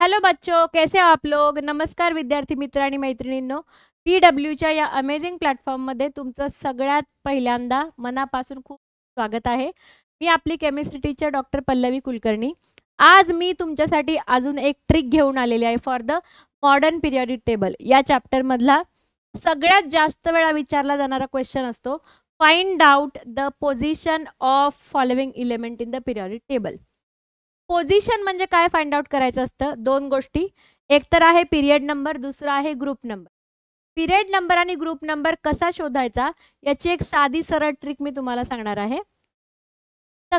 hello बच्चो कैसे हो आप लोग नमस्कार विद्यार्थी मित्र आणि मैत्रिणींनो पी डब्ल्यूच्या या अमेझिंग प्लॅटफॉर्ममध्ये तुमचं सगळ्यात पहिल्यांदा मनापासून खूप स्वागत आहे मी आपली chemistry teacher doctor Pallavi Kulkarni आज मी तुमच्यासाठी अजून एक ट्रिक घेऊन आलेली आहे for the modern periodic table या चॅप्टरमधला सगळ्यात जास्त वेळा विचारला जाणारा क्वेश्चन असतो find out the position of following element in the periodic table position म्हणजे काय फाइंड आउट करायचं असतं दोन गोष्टी एक तर आहे पिरियड नंबर दुसरा आहे ग्रुप नंबर पिरियड नंबर आणि ग्रुप नंबर कसा शोधायचा याची एक साधी सरळ ट्रिक मी तुम्हाला सांगणार आहे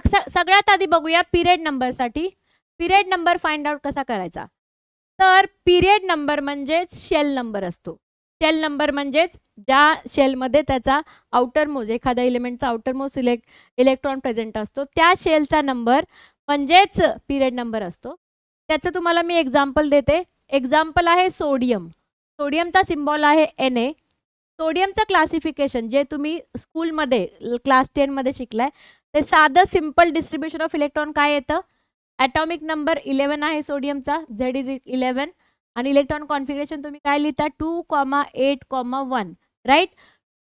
सगळ्यात आधी बघूया पिरियड नंबरसाठी पिरियड नंबर फाइंड आउट कसा करायचा तर पिरियड नंबर म्हणजेच शेल नंबर असतो शेल नंबर म्हणजेच ज्या शेलमध्ये त्याचा आउटर मोज एखाद्या इलिमेंटचा आउटर मोज इलेक्ट्रॉन प्रेझेंट असतो त्या शेलचा नंबर म्हणजेच पिरियड नंबर असतो त्याचं तुम्हाला मी एक्झाम्पल देते एक्झाम्पल आहे सोडियम सोडियमचा सिम्बॉल आहे एन ए सोडियमचं क्लासिफिकेशन जे तुम्ही स्कूलमध्ये क्लास टेनमध्ये शिकलाय ते साधं सिम्पल डिस्ट्रीब्युशन ऑफ इलेक्ट्रॉन काय येतं ॲटॉमिक नंबर इलेवन आहे सोडियमचा झेड इज इलेवन आणि इलेक्ट्रॉन कॉन्फिगरेशन तुम्ही काय लिहिता two comma eight comma one right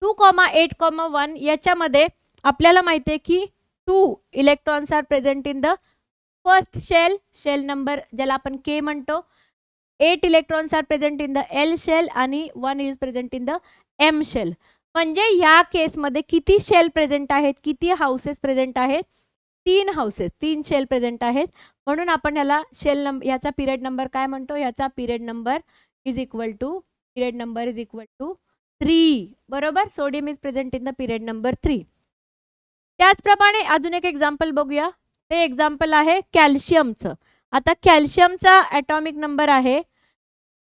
two comma eight comma one याच्यामध्ये आपल्याला माहिती आहे की two electrons are present in the first shell shell number ज्याला आपण के म्हणतो eight electrons are present in the L shell आणि one is present in the M shell म्हणजे या केसमध्ये किती शेल प्रेझेंट आहेत किती हाऊसेस प्रेझेंट आहेत तीन हाऊसेस तीन शेल प्रेझेंट आहेत म्हणून आपण याला शेल नंबर याचा पिरियड नंबर काय म्हणतो याचा period number is equal to period number is equal to three बरोबर sodium is present in the period number three त्याचप्रमाणे अजून एक एक्झाम्पल बघूया ते एक्झाम्पल आहे कॅल्शियमचं आता कॅल्शियमचा ॲटॉमिक नंबर आहे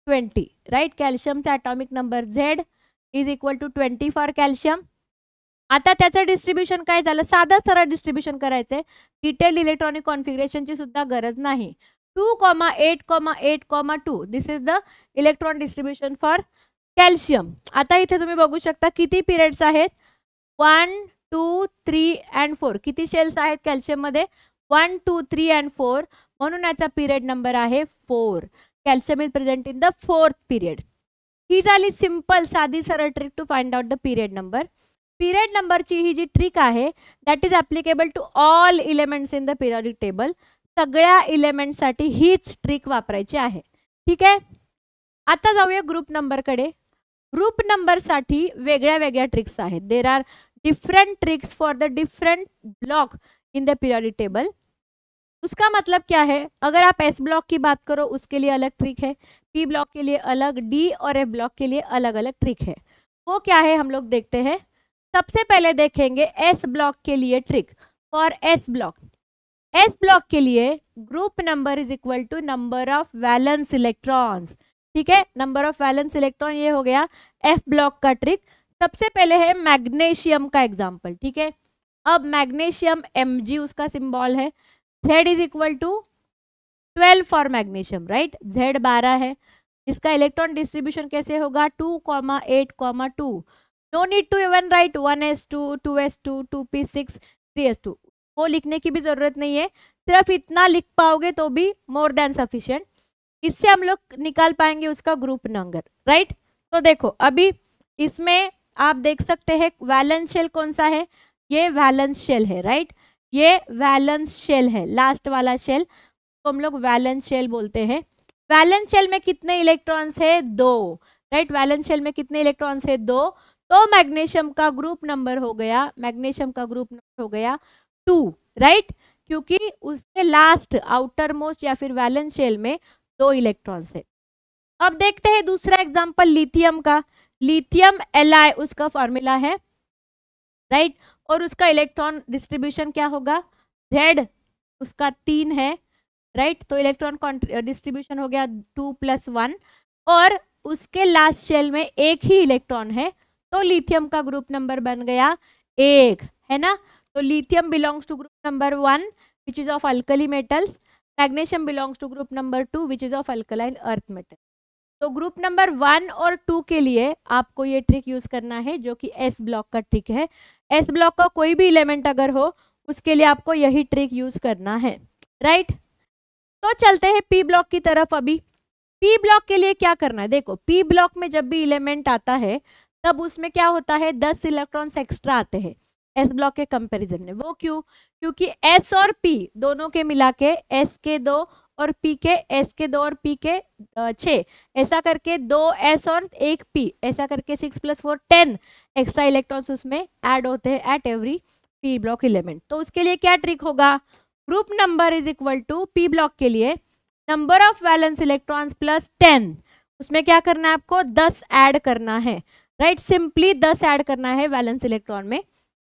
ट्वेंटी राईट कॅल्शियमचा atomic number Z is equal to twenty for calcium आता त्याचं डिस्ट्रीब्युशन काय झालं साधं सरळ डिस्ट्रीब्युशन करायचं आहे डिटेल इलेक्ट्रॉनिक कॉन्फिग्रेशनची सुद्धा गरज नाही two comma eight comma eight comma two this is the electron distribution for calcium आता इथे तुम्ही बघू शकता किती पिरियड्स आहेत one two three and four किती शेल्स आहेत कॅल्शियममध्ये one two three and four म्हणून याचा पिरियड नंबर आहे four calcium is present in the fourth period ही झाली सिम्पल साधी सरळ trick to find out the period number period नंबरची ही जी ट्रिक आहे that is applicable to all elements in the periodic table सगळ्या इलेमेंटसाठी हीच ट्रिक वापरायची आहे ठीक आहे आता जाऊया ग्रुप नंबरकडे ग्रुप नंबरसाठी वेगळ्या वेगळ्या ट्रिक्स आहेत there are different tricks for the different block in the periodic table उसका मतलब क्या है अगर आप एस ब्लॉक की बात करो उसके लिए अलग ट्रिक है पी ब्लॉक के लिए अलग डी और एफ ब्लॉक के लिए अलग अलग ट्रिक है वो क्या है हम लोग देखते हैं सबसे पहले देखेंगे एस ब्लॉक के लिए trick for S block S block के लिए group number is equal to number of valence electrons ठीक है नंबर ऑफ वैलेंस इलेक्ट्रॉन ये हो गया एफ ब्लॉक का ट्रिक सबसे पहले है मैग्नेशियम का एग्जाम्पल ठीक है अब मैग्नीशियम एम उसका सिंबल है Z is equal to twelve for magnesium right Z बारह है इसका इलेक्ट्रॉन डिस्ट्रीब्यूशन कैसे होगा two comma eight comma two no need to even write one S two two S two two P six three S two वो लिखने की भी ज़रूरत नहीं है सिर्फ इतना लिख पाओगे तो भी मोर देन सफिशियंट इससे हम लोग निकाल पाएंगे उसका ग्रुप नंबर राइट तो देखो अभी इसमें आप देख सकते हैं वैलेंशियल कौन सा है ये वैलेंस शेल है राइट ये वैलेंस शेल है लास्ट वाला शेल तो हम लोग वैलेंस शेल बोलते हैं वैलेंस शेल में कितने इलेक्ट्रॉन्स है दो राइट वैलेंस शेल में कितने इलेक्ट्रॉन्स है दो तो मैग्नीशियम का ग्रुप नंबर हो गया मैग्नीशियम का ग्रुप नंबर हो गया टू राइट क्योंकि उसके लास्ट आउटर मोस्ट या फिर वैलेंस शेल में दो इलेक्ट्रॉन्स है अब देखते हैं दूसरा एग्जाम्पल लिथियम का लिथियम एलाय उसका फॉर्मूला है राइट और उसका इलेक्ट्रॉन डिस्ट्रीब्यूशन क्या होगा जेड उसका तीन है राइट तो इलेक्ट्रॉन डिस्ट्रीब्यूशन हो गया टू प्लस वन और उसके लास्ट शेल में एक ही इलेक्ट्रॉन है तो लिथियम का ग्रुप नंबर बन गया एक है ना तो lithium belongs to group number one which is of alkali metals magnesium belongs to group number two which is of alkaline earth metal तो ग्रुप नंबर वन और टू के लिए आपको ये ट्रिक यूज करना है जो कि एस ब्लॉक का ट्रिक है एस ब्लॉक का कोई भी एलिमेंट अगर हो उसके लिए आपको यही ट्रिक यूज करना है राइट तो चलते हैं पी ब्लॉक की तरफ अभी पी ब्लॉक के लिए क्या करना है देखो पी ब्लॉक में जब भी इलेमेंट आता है तब उसमें क्या होता है दस इलेक्ट्रॉन्स एक्स्ट्रा आते हैं एस ब्लॉक के कंपैरिजन में वो क्यों क्योंकि एस और पी दोनों के मिला के एस के दो और पी के एस के दो और पी के छः ऐसा करके दो एस और एक पी ऐसा करके six plus four ten extra electrons उसमें ऐड होते हैं at every P block element तो उसके लिए क्या ट्रिक होगा group number is equal to P block के लिए number of valence electrons plus ten उसमें क्या करना है आपको दस ऐड करना है राइट सिंपली दस ऐड करना है वैलेंस इलेक्ट्रॉन में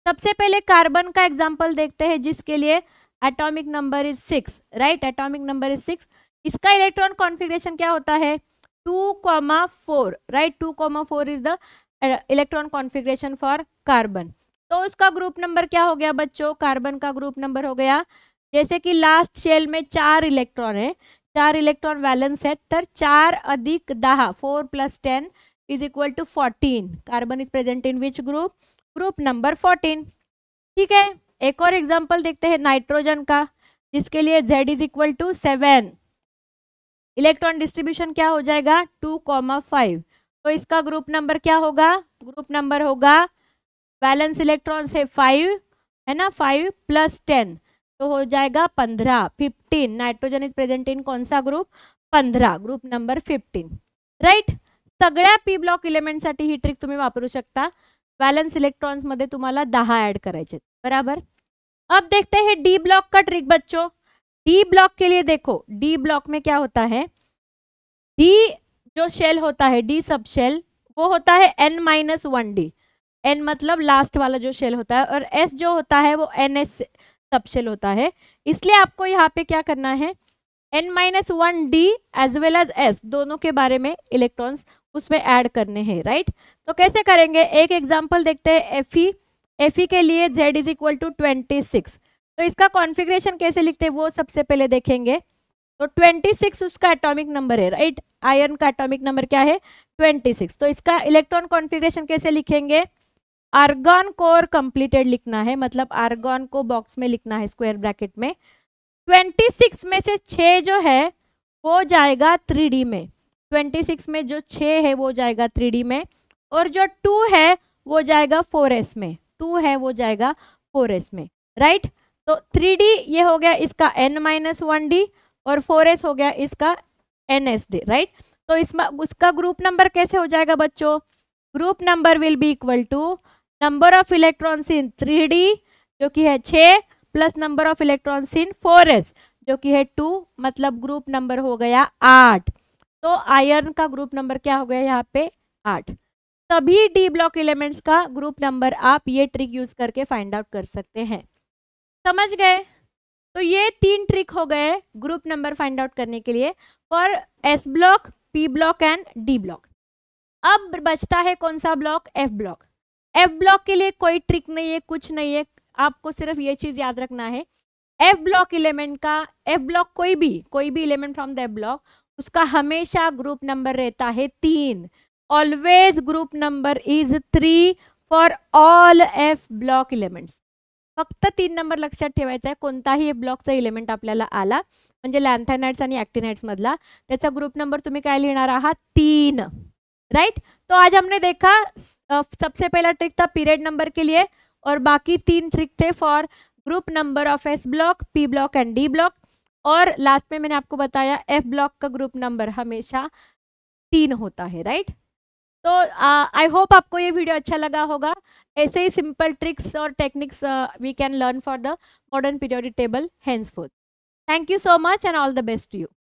सबसे पहले कार्बन का एग्जाम्पल देखते हैं जिसके लिए atomic number is six right atomic number is six इसका इलेक्ट्रॉन कॉन्फिग्रेशन क्या होता है two comma four right two comma four is the electron configuration for carbon तो उसका ग्रुप नंबर क्या हो गया बच्चों कार्बन का ग्रुप नंबर हो गया जैसे कि लास्ट शेल में चार इलेक्ट्रॉन है चार इलेक्ट्रॉन बैलेंस है तर चार अधिक दहा four plus ten is equal to fourteen carbon is present in which group group number fourteen ठीक है एक और एग्जाम्पल देखते हैं नाइट्रोजन का जिसके लिए Z is equal to seven electron distribution क्या हो जाएगा टू कॉमा फाइव तो इसका ग्रुप नंबर क्या होगा ग्रुप नंबर होगा बैलेंस इलेक्ट्रॉन है फाइव है ना फाइव प्लस टेन तो हो जाएगा पंद्रह fifteen nitrogen is present in कौन सा ग्रुप पंद्रह ग्रुप नंबर फिफ्टीन राइट सगळ्या पी ब्लॉक इलेमेंटसाठी ही ट्रिक तुम्ही वापरू शकता बॅलन्स इलेक्ट्रॉन्समध्ये तुम्हाला दहा ऐड करायचे बराबर अब देखते हैं डी ब्लॉक का ट्रिक बच्चों डी ब्लॉक के लिए देखो डी ब्लॉक में क्या होता है डी जो शेल होता है डी सब शेल वो होता है N minus one D N मतलब लास्ट वाला जो शेल होता है और एस जो होता है वो एन एस सब शेल होता है इसलिए आपको यहाँ पे क्या करना है N minus one D as well as S दोनों के बारे में इलेक्ट्रॉन्स उसमें ऐड करने हैं राइट तो कैसे करेंगे एक एग्जाम्पल देखते हैं एफ ई एफ e के लिए Z is equal to twenty six तो इसका कॉन्फिग्रेशन कैसे लिखते हैं वो सबसे पहले देखेंगे तो ट्वेंटी सिक्स उसका एटॉमिक नंबर है राइट आयरन का एटॉमिक नंबर क्या है ट्वेंटी सिक्स तो इसका इलेक्ट्रॉन कॉन्फिग्रेशन कैसे लिखेंगे आर्गन कोर कंप्लीटेड लिखना है मतलब आर्गन को बॉक्स में लिखना है स्क्वायर ब्रैकेट में ट्वेंटी सिक्स में से छः जो है वो जाएगा थ्री डी में ट्वेंटी सिक्स में जो छः है वो जाएगा थ्री डी में और जो टू है वो जाएगा फोर एस में टू है वो जाएगा फोर एस में राइट तो थ्री डी ये हो गया इसका एन माइनस वन डी और फोर एस हो गया इसका एन एस डी राइट तो इसमें उसका ग्रुप नंबर कैसे हो जाएगा बच्चों group number will be equal to number of electrons in three D जो कि है छः plus number of electrons in four S जो कि है टू मतलब ग्रुप नंबर हो गया आठ तो आयरन का ग्रुप नंबर क्या हो गया यहाँ पे आठ सभी डी ब्लॉक एलिमेंट्स का ग्रुप नंबर आप ये ट्रिक यूज करके फाइंड आउट कर सकते हैं समझ गए तो ये तीन ट्रिक हो गए ग्रुप नंबर फाइंड आउट करने के लिए for S block P block and D block अब बचता है कौन सा block F block F block के लिए कोई ट्रिक नहीं है कुछ नहीं है आपको सिर्फ ये चीज़ याद रखना है एफ ब्लॉक एलिमेंट का एफ ब्लॉक कोई भी कोई भी element from the F block उसका हमेशा ग्रुप नंबर रहता है तीन always group number is three for all F block elements फक्त तीन नंबर लक्षात ठेवायचा आहे कोणताही ब्लॉकचा इलेमेंट आपल्याला आला म्हणजे लॅन्थायनाइट्स आणि ॲक्टिनाइट्समधला त्याचा ग्रुप नंबर तुम्ही काय लिहिणार आहात तीन राईट तो आज हमने देखा सबसे पहला ट्रिक था पिरियड नंबर के लिए और बाकी तीन ट्रिक थे for group number of S block P block and D block और लास्ट में मैंने आपको बताया एफ ब्लॉक का ग्रुप नंबर हमेशा तीन होता है राइट तो आई होप आपको ये वीडियो अच्छा लगा होगा ऐसे ही सिंपल ट्रिक्स और techniques we can learn for the modern periodic table henceforth thank you so much and all the best you